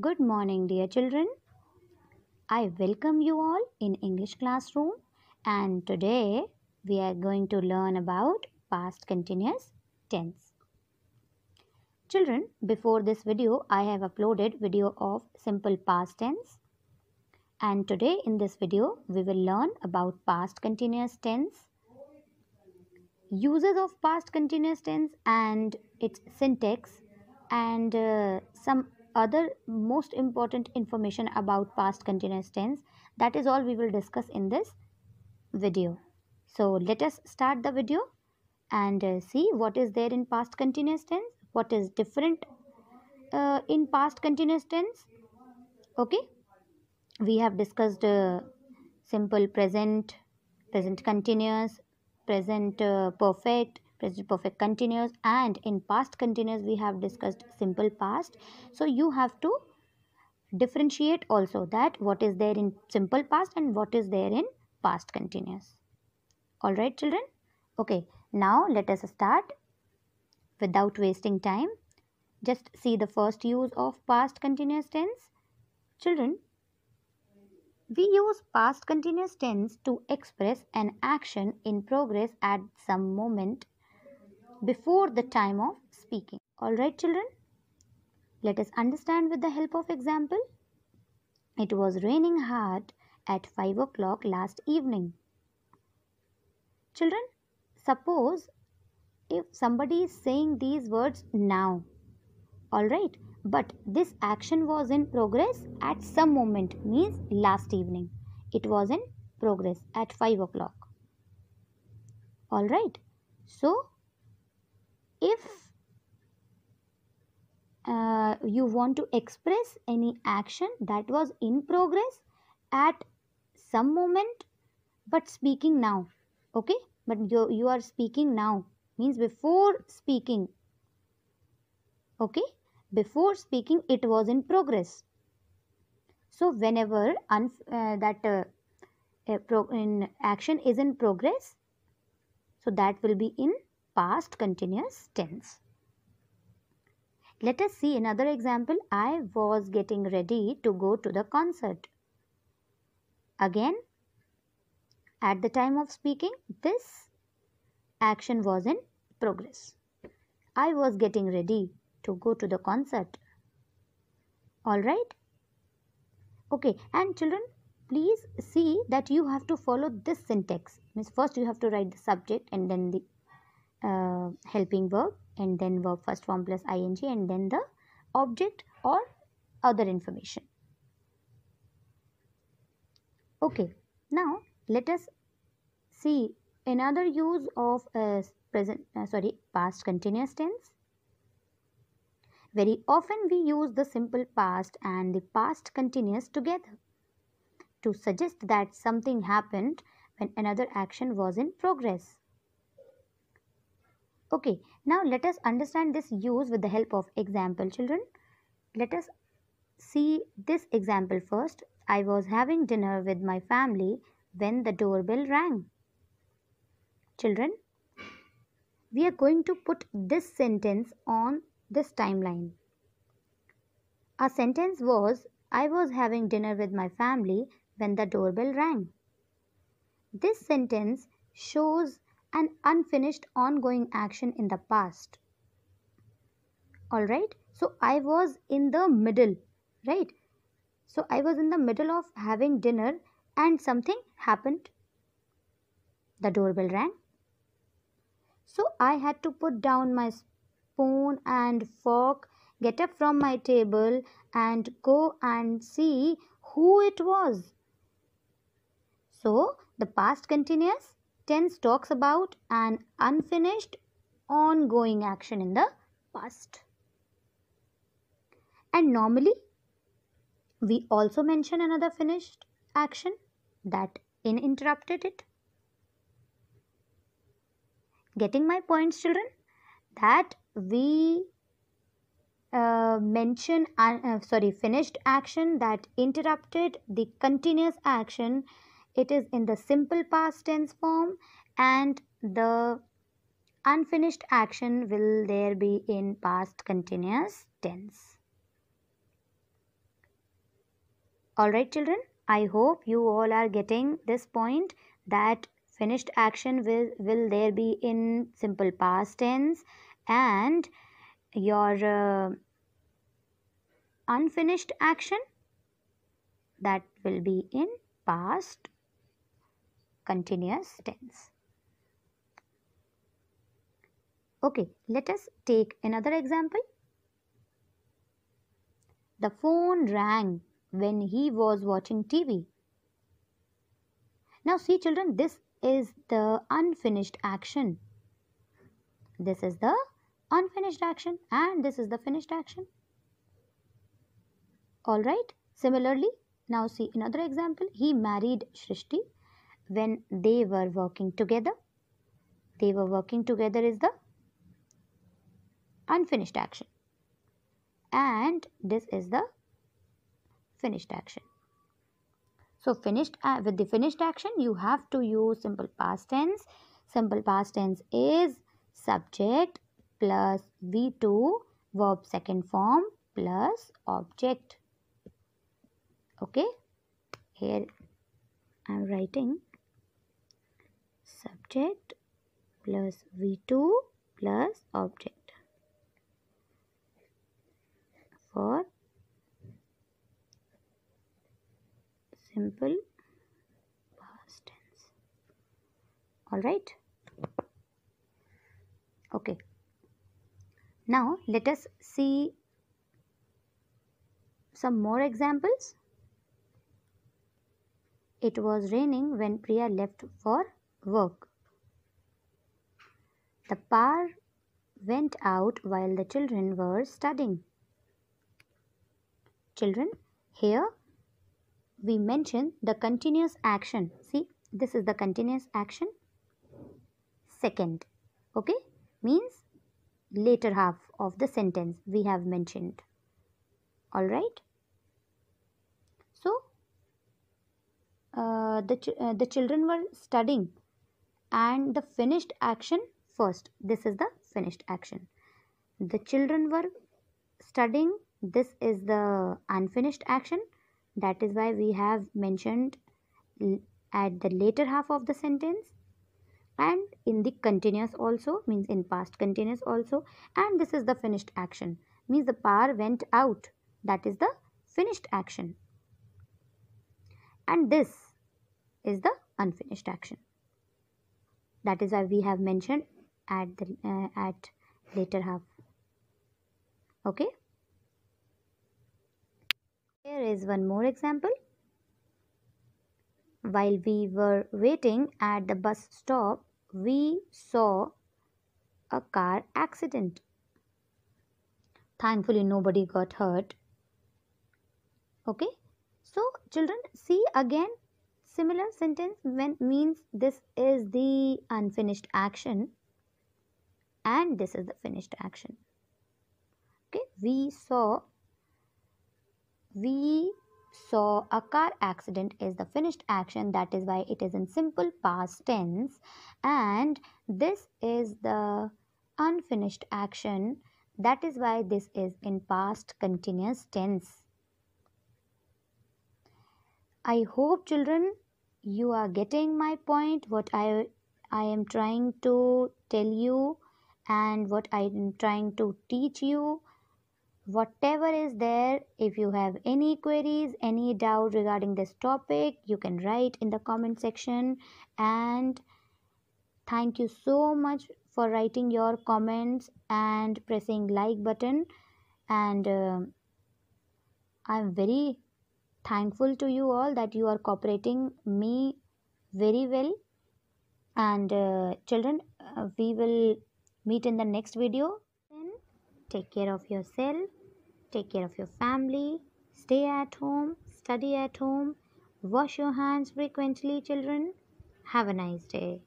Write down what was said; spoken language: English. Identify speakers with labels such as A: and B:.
A: Good morning, dear children. I welcome you all in English classroom and today we are going to learn about past continuous tense. Children, before this video, I have uploaded video of simple past tense and today in this video, we will learn about past continuous tense, uses of past continuous tense and its syntax and uh, some other most important information about past continuous tense that is all we will discuss in this video so let us start the video and uh, see what is there in past continuous tense what is different uh, in past continuous tense okay we have discussed uh, simple present present continuous present uh, perfect present perfect continuous and in past continuous we have discussed simple past so you have to differentiate also that what is there in simple past and what is there in past continuous all right children okay now let us start without wasting time just see the first use of past continuous tense children we use past continuous tense to express an action in progress at some moment before the time of speaking. Alright children, let us understand with the help of example. It was raining hard at 5 o'clock last evening. Children, suppose if somebody is saying these words now, alright, but this action was in progress at some moment means last evening. It was in progress at 5 o'clock. Alright, so if uh, you want to express any action that was in progress at some moment but speaking now okay but you, you are speaking now means before speaking okay before speaking it was in progress so whenever uh, that uh, action is in progress so that will be in past continuous tense. Let us see another example. I was getting ready to go to the concert. Again, at the time of speaking, this action was in progress. I was getting ready to go to the concert. Alright? Okay, and children, please see that you have to follow this syntax. Means first you have to write the subject and then the uh, helping verb and then verb first form plus ing and then the object or other information. Okay, now let us see another use of uh, present uh, sorry past continuous tense. Very often we use the simple past and the past continuous together to suggest that something happened when another action was in progress. Okay, now let us understand this use with the help of example children. Let us see this example first. I was having dinner with my family when the doorbell rang. Children, we are going to put this sentence on this timeline. A sentence was, I was having dinner with my family when the doorbell rang. This sentence shows an unfinished ongoing action in the past. Alright, so I was in the middle, right? So I was in the middle of having dinner and something happened. The doorbell rang. So I had to put down my spoon and fork, get up from my table, and go and see who it was. So the past continues tense talks about an unfinished ongoing action in the past. And normally, we also mention another finished action that interrupted it. Getting my points, children? That we uh, mention, uh, sorry, finished action that interrupted the continuous action it is in the simple past tense form and the unfinished action will there be in past continuous tense. Alright children, I hope you all are getting this point that finished action will, will there be in simple past tense and your uh, unfinished action that will be in past continuous tense. Okay, let us take another example. The phone rang when he was watching TV. Now, see, children, this is the unfinished action. This is the unfinished action, and this is the finished action. Alright, similarly, now see another example. He married Shrishti when they were working together. They were working together is the unfinished action. And this is the finished action. So finished uh, with the finished action you have to use simple past tense. Simple past tense is subject plus V2 verb second form plus object. Okay. Here I am writing subject plus V2 plus object for simple past tense. Alright. Okay. Now let us see some more examples. It was raining when Priya left for work. The power went out while the children were studying. Children, here we mention the continuous action. See, this is the continuous action. Second, okay, means later half of the sentence we have mentioned. Alright. So, uh, the, ch uh, the children were studying and the finished action first. This is the finished action. The children were studying. This is the unfinished action. That is why we have mentioned at the later half of the sentence and in the continuous also means in past continuous also and this is the finished action means the power went out that is the finished action and this is the unfinished action that is why we have mentioned at the uh, at later half okay here is one more example while we were waiting at the bus stop we saw a car accident thankfully nobody got hurt okay so children see again Similar sentence when means this is the unfinished action and this is the finished action. Okay, we saw we saw a car accident is the finished action that is why it is in simple past tense and this is the unfinished action that is why this is in past continuous tense. I hope children you are getting my point what i i am trying to tell you and what i am trying to teach you whatever is there if you have any queries any doubt regarding this topic you can write in the comment section and thank you so much for writing your comments and pressing like button and uh, i'm very thankful to you all that you are cooperating me very well and uh, children uh, we will meet in the next video take care of yourself take care of your family stay at home study at home wash your hands frequently children have a nice day